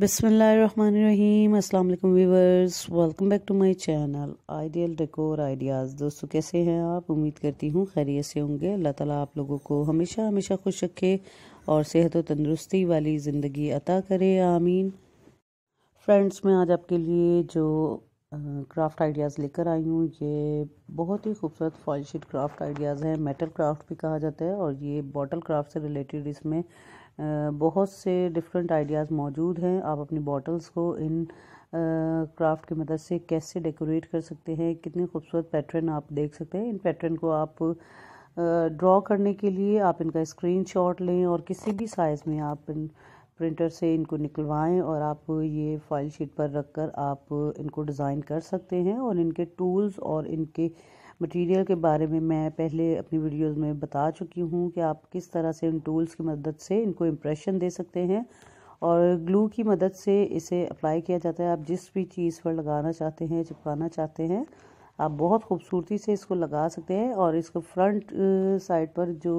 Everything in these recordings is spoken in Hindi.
बिसमीम असलम viewers welcome back to my channel ideal decor ideas दोस्तों कैसे हैं आप उम्मीद करती हूँ खैरियत से होंगे अल्लाह ताला आप लोगों को हमेशा हमेशा खुश रखे और सेहत और तंदरुस्ती वाली ज़िंदगी अता करे आमीन फ्रेंड्स मैं आज आपके लिए जो क्राफ्ट आइडियाज़ लेकर आई हूँ ये बहुत ही खूबसूरत फॉल शीट क्राफ्ट आइडियाज़ हैं मेटल क्राफ्ट भी कहा जाता है और ये बॉटल क्राफ्ट से रिलेटेड इसमें बहुत से डिफरेंट आइडियाज़ मौजूद हैं आप अपनी बॉटल्स को इन क्राफ्ट की मदद से कैसे डेकोरेट कर सकते हैं कितने खूबसूरत पैटर्न आप देख सकते हैं इन पैटर्न को आप ड्रॉ करने के लिए आप इनका स्क्रीनशॉट लें और किसी भी साइज़ में आप इन प्रिंटर से इनको निकलवाएं और आप ये फाइल शीट पर रख कर आप इनको डिज़ाइन कर सकते हैं और इनके टूल्स और इनके मटेरियल के बारे में मैं पहले अपनी वीडियोस में बता चुकी हूँ कि आप किस तरह से इन टूल्स की मदद से इनको इम्प्रेशन दे सकते हैं और ग्लू की मदद से इसे अप्लाई किया जाता है आप जिस भी चीज़ पर लगाना चाहते हैं चिपकाना चाहते हैं आप बहुत खूबसूरती से इसको लगा सकते हैं और इसको फ्रंट साइड पर जो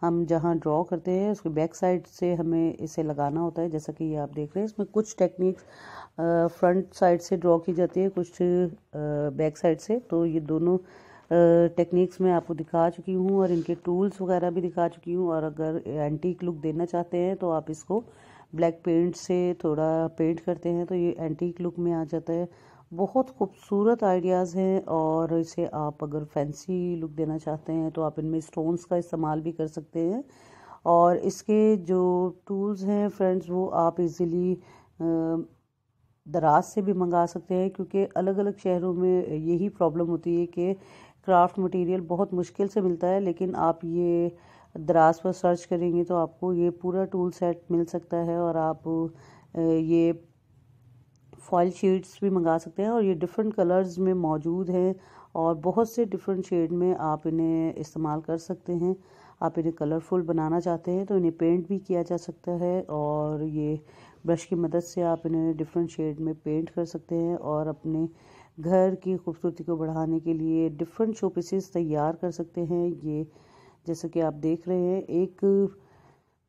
हम जहाँ ड्रॉ करते हैं उसके बैक साइड से हमें इसे लगाना होता है जैसा कि ये आप देख रहे हैं इसमें कुछ टेक्निक्स फ्रंट साइड से ड्रॉ की जाती है कुछ बैक साइड से तो ये दोनों टेक्निक्स मैं आपको दिखा चुकी हूँ और इनके टूल्स वगैरह भी दिखा चुकी हूँ और अगर एंटीक लुक देना चाहते हैं तो आप इसको ब्लैक पेंट से थोड़ा पेंट करते हैं तो ये एंटीक लुक में आ जाता है बहुत खूबसूरत आइडियाज़ हैं और इसे आप अगर फैंसी लुक देना चाहते हैं तो आप इनमें स्टोन्स का इस्तेमाल भी कर सकते हैं और इसके जो टूल्स हैं फ्रेंड्स वो आप इजीली दराज से भी मंगा सकते हैं क्योंकि अलग अलग शहरों में यही प्रॉब्लम होती है कि क्राफ्ट मटेरियल बहुत मुश्किल से मिलता है लेकिन आप ये दराज पर सर्च करेंगे तो आपको ये पूरा टूल सेट मिल सकता है और आप ये फॉइल शीट्स भी मंगा सकते हैं और ये डिफरेंट कलर्स में मौजूद हैं और बहुत से डिफरेंट शेड में आप इन्हें इस्तेमाल कर सकते हैं आप इन्हें कलरफुल बनाना चाहते हैं तो इन्हें पेंट भी किया जा सकता है और ये ब्रश की मदद से आप इन्हें डिफरेंट शेड में पेंट कर सकते हैं और अपने घर की खूबसूरती को बढ़ाने के लिए डिफरेंट शो पीसेस तैयार कर सकते हैं ये जैसा कि आप देख रहे हैं एक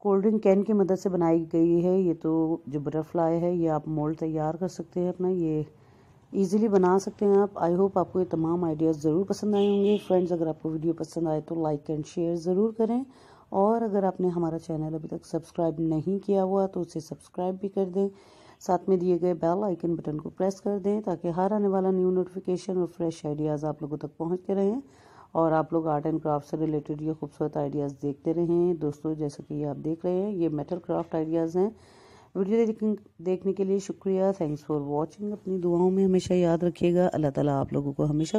कोल्ड ड्रिंक कैन की मदद से बनाई गई है ये तो जो बटरफ्लाई है ये आप मोल्ड तैयार कर सकते हैं अपना ये इजीली बना सकते हैं आप आई होप आपको ये तमाम आइडियाज़ ज़रूर पसंद आए होंगे फ्रेंड्स अगर आपको वीडियो पसंद आए तो लाइक एंड शेयर ज़रूर करें और अगर आपने हमारा चैनल अभी तक सब्सक्राइब नहीं किया हुआ तो उसे सब्सक्राइब भी कर दें साथ में दिए गए बेल आइकन बटन को प्रेस कर दें ताकि हर आने वाला न्यू नोटिफिकेशन और फ्रेश आइडियाज़ आप लोगों तक पहुँचते रहें और आप लोग आर्ट एंड क्राफ्ट से रिलेटेड ये खूबसूरत आइडियाज़ देखते रहें दोस्तों जैसे कि आप देख रहे हैं ये मेटल क्राफ्ट आइडियाज़ हैं वीडियो देखने के लिए शुक्रिया थैंक्स फॉर वॉचिंग अपनी दुआओं में हमेशा याद रखिएगा अल्लाह ताला आप लोगों को हमेशा